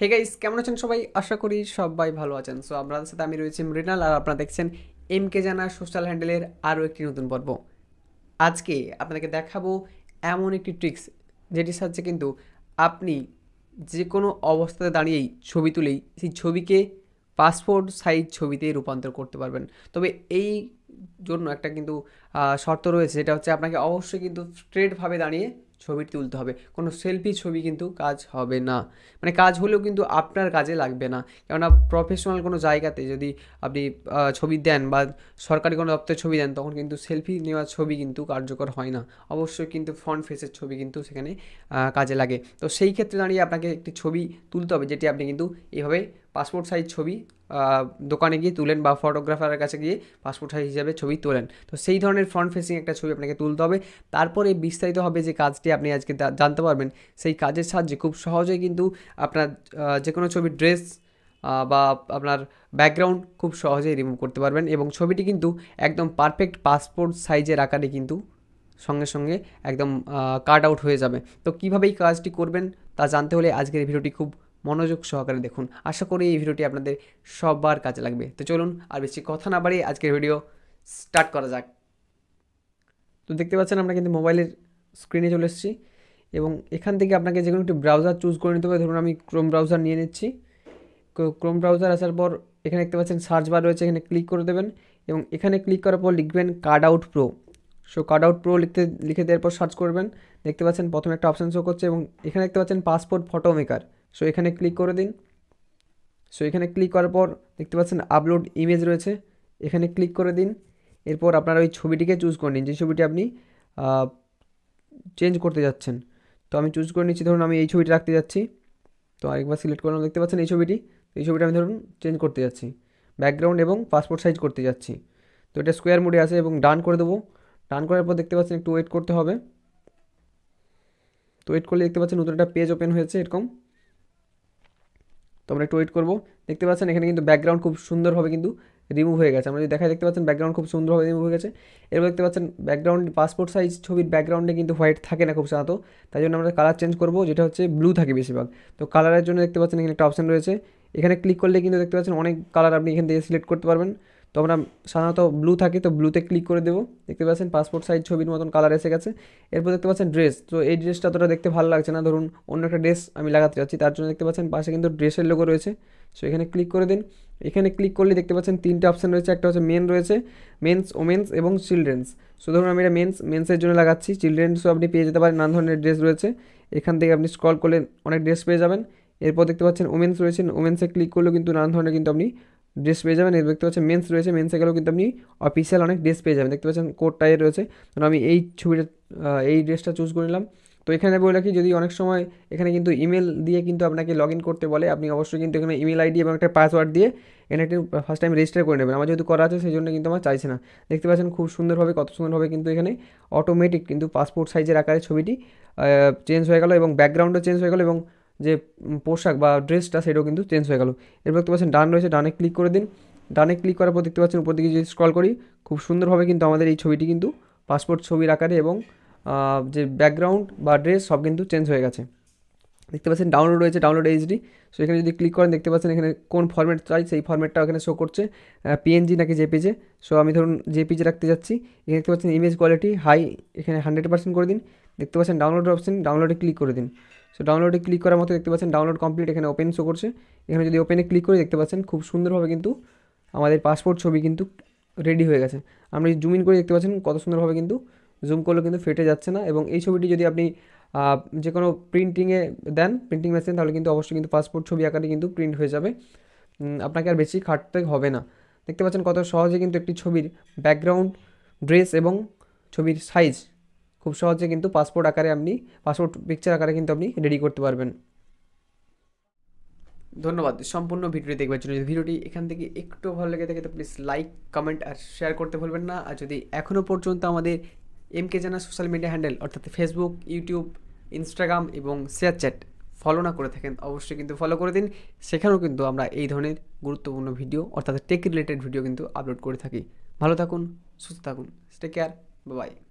hey guys কেমন আছেন সবাই আশা করি সবাই ভালো আছেন সো আপনাদের সাথে আমি রয়েছি মৃণাল আর আপনারা দেখছেন এম কে জানা সোশ্যাল হ্যান্ডেলের আরও একটি নতুন পর্ব আজকে আপনাদেরকে দেখাবো এমন একটি ট্রিক্স যেটির সাহায্যে কিন্তু আপনি যে কোনো অবস্থাতে দাঁড়িয়েই ছবি তুলেই সেই ছবিকে পাসপোর্ট সাইজ ছবিতে রূপান্তর করতে পারবেন তবে এই জন্য একটা কিন্তু শর্ত রয়েছে যেটা হচ্ছে আপনাকে অবশ্যই কিন্তু স্ট্রেটভাবে দাঁড়িয়ে ছবি তুলতে হবে কোনো সেলফি ছবি কিন্তু কাজ হবে না মানে কাজ হলেও কিন্তু আপনার কাজে লাগবে না কেননা প্রফেশনাল কোনো জায়গাতে যদি আপনি ছবি দেন বা সরকারি কোনো দপ্তরে ছবি দেন তখন কিন্তু সেলফি নেওয়া ছবি কিন্তু কার্যকর হয় না অবশ্যই কিন্তু ফ্রন্ট ফেসের ছবি কিন্তু সেখানে কাজে লাগে তো সেই ক্ষেত্রে দাঁড়িয়ে আপনাকে একটি ছবি তুলতে হবে যেটি আপনি কিন্তু এইভাবে পাসপোর্ট সাইজ ছবি দোকানে গিয়ে তুলেন বা ফটোগ্রাফারের কাছে গিয়ে পাসপোর্ট সাইজ হিসাবে ছবি তোলেন তো সেই ধরনের ফ্রন্ট ফেসিং একটা ছবি আপনাকে তুলতে হবে তারপরে বিস্তারিত হবে যে কাজটি আপনি আজকে জানতে পারবেন সেই কাজের সাহায্যে খুব সহজেই কিন্তু আপনার যে কোনো ছবির ড্রেস বা আপনার ব্যাকগ্রাউন্ড খুব সহজেই রিমুভ করতে পারবেন এবং ছবিটি কিন্তু একদম পারফেক্ট পাসপোর্ট সাইজের আকারে কিন্তু সঙ্গে সঙ্গে একদম কাট আউট হয়ে যাবে তো কীভাবে এই কাজটি করবেন তা জানতে হলে আজকের ভিডিওটি খুব মনোযোগ সহকারে দেখুন আশা করি এই ভিডিওটি আপনাদের সবার কাজে লাগবে তো চলুন আর বেশি কথা না বাড়িয়ে আজকের ভিডিও স্টার্ট করা যাক তো দেখতে পাচ্ছেন আমরা কিন্তু মোবাইলের স্ক্রিনে চলে এসেছি এবং এখান থেকে আপনাকে যে কোনো একটি ব্রাউজার চুজ করে নিতে হবে ধরুন আমি ক্রোম ব্রাউজার নিয়ে নিচ্ছি ক্রোম ব্রাউজার আসার পর এখানে দেখতে পাচ্ছেন সার্চ বার রয়েছে এখানে ক্লিক করে দেবেন এবং এখানে ক্লিক করার পর লিখবেন Cutout Pro so Cutout Pro লিখতে লিখে দেওয়ার পর সার্চ করবেন দেখতে পাচ্ছেন প্রথমে একটা অপশান শো করছে এবং এখানে দেখতে পাচ্ছেন পাসপোর্ট ফটো মেকার সো এখানে ক্লিক করে দিন সো এখানে ক্লিক করার পর দেখতে পাচ্ছেন আপলোড ইমেজ রয়েছে এখানে ক্লিক করে দিন এরপর আপনারা ওই ছবিটিকে চুজ করে নিন যে ছবিটি আপনি চেঞ্জ করতে যাচ্ছেন তো আমি চুজ করে নিচ্ছি ধরুন আমি এই ছবিটি রাখতে যাচ্ছি তো আরেকবার সিলেক্ট করলাম দেখতে পাচ্ছেন এই ছবিটি এই ছবিটা আমি ধরুন চেঞ্জ করতে যাচ্ছি ব্যাকগ্রাউন্ড এবং পাসপোর্ট সাইজ করতে যাচ্ছি তো এটা স্কোয়ার মোডে আছে এবং ডান করে দেবো ডান করার পর দেখতে পাচ্ছেন একটু ওয়েট করতে হবে তো ওয়েট করলে দেখতে পাচ্ছেন নতুন একটা পেজ ওপেন হয়েছে এরকম তো আমরা একটু ওয়েট করবো দেখতে পাচ্ছেন এখানে কিন্তু ব্যাকগ্রাউন্ড খুব সুন্দরভাবে কিন্তু রিমুভ হয়ে গেছে আমরা যদি দেখা দেখতে পাচ্ছেন ব্যাকগ্রাউন্ড খুব সুন্দরভাবে রিমুভ হয়ে গেছে এরপর দেখতে পাচ্ছেন ব্যাকগ্রাউন্ড পাসপোর্ট সাইজ ছবির ব্যাকগ্রাউন্ডে কিন্তু হোয়াইট থাকে না খুব সাধারণত তাই জন্য আমরা কালার চেঞ্জ করবো যেটা হচ্ছে ব্লু থাকে বেশিরভাগ তো কালারের জন্য দেখতে পাচ্ছেন এখানে একটা অপশান রয়েছে এখানে ক্লিক করলে কিন্তু দেখতে পাচ্ছেন অনেক কালার আপনি এখান থেকে সিলেক্ট করতে পারবেন তো আমরা সাধারণত ব্লু থাকে তো ব্লুতে ক্লিক করে দেবো দেখতে পাচ্ছেন পাসপোর্ট সাইজ ছবির মতন কালার এসে গেছে এরপর দেখতে পাচ্ছেন ড্রেস তো এই ড্রেসটা অতটা দেখতে ভালো লাগছে না ধরুন অন্য একটা ড্রেস আমি লাগাতে যাচ্ছি তার জন্য দেখতে পাচ্ছেন পাশে কিন্তু ড্রেসের লোগো রয়েছে সো এখানে ক্লিক করে দিন এখানে ক্লিক করলে দেখতে পাচ্ছেন তিনটা অপশান রয়েছে একটা হচ্ছে মেন রয়েছে মেন্স ওমেন্স এবং চিলড্রেন্স সো ধরুন আমি এটা মেন্স মেন্সের জন্য লাগাচ্ছি চিলড্রেন্সও আপনি পেয়ে যেতে পারেন নানা ধরনের ড্রেস রয়েছে এখান থেকে আপনি স্ক্রল করলে অনেক ড্রেস পেয়ে যাবেন এরপর দেখতে পাচ্ছেন ওমেন্স রয়েছেন ওমেন্সে ক্লিক করলেও কিন্তু নানা ধরনের কিন্তু আপনি ড্রেস পেয়ে যাবেন দেখতে পাচ্ছেন মেন্স রয়েছে মেন্সে গেলেও কিন্তু আপনি অফিসিয়াল অনেক ড্রেস পেয়ে যাবেন দেখতে পাচ্ছেন কোট টাইয়ের রয়েছে কারণ আমি এই ছবিটা এই ড্রেসটা চুজ করে নিলাম তো এখানে বলে রাখি যদি অনেক সময় এখানে কিন্তু ইমেল দিয়ে কিন্তু আপনাকে লগ ইন করতে বলে আপনি অবশ্যই কিন্তু এখানে ইমেল আইডি এবং একটা পাসওয়ার্ড দিয়ে এখানে একটি ফার্স্ট টাইম রেজিস্টার করে নেবেন আমার যেহেতু করা আছে সেই জন্য কিন্তু আমার চাইছে না দেখতে পাচ্ছেন খুব সুন্দরভাবে কত সুন্দরভাবে কিন্তু এখানে অটোমেটিক কিন্তু পাসপোর্ট সাইজের আকারে ছবিটি চেঞ্জ হয়ে গেল এবং ব্যাকগ্রাউন্ডও চেঞ্জ হয়ে গেল এবং যে পোশাক বা ড্রেসটা সেটাও কিন্তু চেঞ্জ হয়ে গেল এরপর দেখতে পাচ্ছেন ডান রয়েছে ডানে ক্লিক করে দিন ডানে ক্লিক করার পর দেখতে পাচ্ছেন উপর দিকে যদি স্ক্রল করি খুব সুন্দরভাবে কিন্তু আমাদের এই ছবিটি কিন্তু পাসপোর্ট ছবির আকারে এবং যে ব্যাকগ্রাউন্ড বা ড্রেস সব কিন্তু চেঞ্জ হয়ে গেছে দেখতে পাচ্ছেন ডাউনলোড রয়েছে ডাউনলোড এইচডি সো এখানে যদি ক্লিক করেন দেখতে পাচ্ছেন এখানে কোন ফর্ম্যাট চাই সেই ফর্ম্যাটটা এখানে শো করছে পিএনজি নাকি জেপিজে সো আমি ধরুন জেপিজে রাখতে যাচ্ছি এখানে দেখতে পাচ্ছেন ইমেজ কোয়ালিটি হাই এখানে হান্ড্রেড পার্সেন্ট করে দিন দেখতে পাচ্ছেন ডাউনলোড অপশন ডাউনলোডে ক্লিক করে দিন সো ডাউনলোডে ক্লিক করার মতো দেখতে পাচ্ছেন ডাউনলোড কমপ্লিট এখানে ওপেন শো করছে এখানে যদি ওপেনে ক্লিক করে দেখতে পাচ্ছেন খুব সুন্দরভাবে কিন্তু আমাদের পাসপোর্ট ছবি কিন্তু রেডি হয়ে গেছে আপনি জুম ইন করে দেখতে পাচ্ছেন কত সুন্দরভাবে কিন্তু জুম করলেও কিন্তু ফেটে যাচ্ছে না এবং এই ছবিটি যদি আপনি যে কোনো প্রিন্টিংয়ে দেন প্রিন্টিং মেশিন তাহলে কিন্তু অবশ্যই কিন্তু পাসপোর্ট ছবি আকারে কিন্তু প্রিন্ট হয়ে যাবে আপনাকে আর বেশি খাটতে হবে না দেখতে পাচ্ছেন কত সহজে কিন্তু একটি ছবির ব্যাকগ্রাউন্ড ড্রেস এবং ছবির সাইজ খুব সহজে কিন্তু পাসপোর্ট আকারে আপনি পাসপোর্ট পিকচার আকারে কিন্তু আপনি রেডি করতে পারবেন ধন্যবাদ সম্পূর্ণ ভিডিওটি দেখবার জন্য ভিডিওটি এখান থেকে একটু ভালো লেগে থাকে তো প্লিজ লাইক কমেন্ট আর শেয়ার করতে ভুলবেন না আর যদি এখনও পর্যন্ত আমাদের এম কে জানা সোশ্যাল মিডিয়া হ্যান্ডেল অর্থাৎ ফেসবুক ইউটিউব ইনস্টাগ্রাম এবং শেয়ার চ্যাট ফলো না করে থাকেন অবশ্যই কিন্তু ফলো করে দিন সেখানেও কিন্তু আমরা এই ধরনের গুরুত্বপূর্ণ ভিডিও অর্থাৎ টেক রিলেটেড ভিডিও কিন্তু আপলোড করে থাকি ভালো থাকুন সুস্থ থাকুন স্টে কেয়ার বাই